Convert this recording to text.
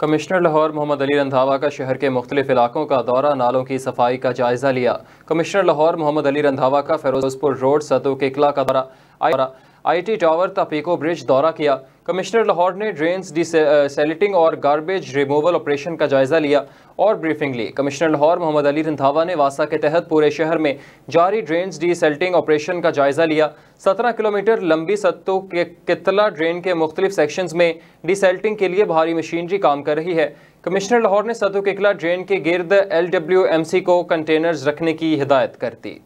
commissioner Lahore Mohammad Ali Randhawa का शहर के मुख्तलिफ इलाकों का दौरा नालों की सफाई का जायजा लिया कमिश्नर लाहौर मोहम्मद अली रंधावा का फिरोजपुर रोड के किला का दौरा आई टी टावर तपीको ब्रिज दौरा किया कमिश्नर लाहौर ने ड्रेन डिसलिटिंग और गार्बेज रिमूवल ऑपरेशन का जायजा लिया और ब्रीफिंग ली कमिश्नर लाहौर मोहम्मद अली रंधावा ने वासा के तहत पूरे शहर में जारी ड्रेन डिसल्टिंग ऑपरेशन का जायजा लिया सत्रह किलोमीटर लंबी सत्तों के कितला ड्रेन के मुख्तलिफ सेक्शंस में डिसल्टिंग के लिए भारी मशीनरी काम कर रही है कमिश्नर लाहौर ने सत्तों कितला ड्रेन के गिरद एल डब्ल्यू एम सी को कंटेनर्स रखने की हिदायत कर दी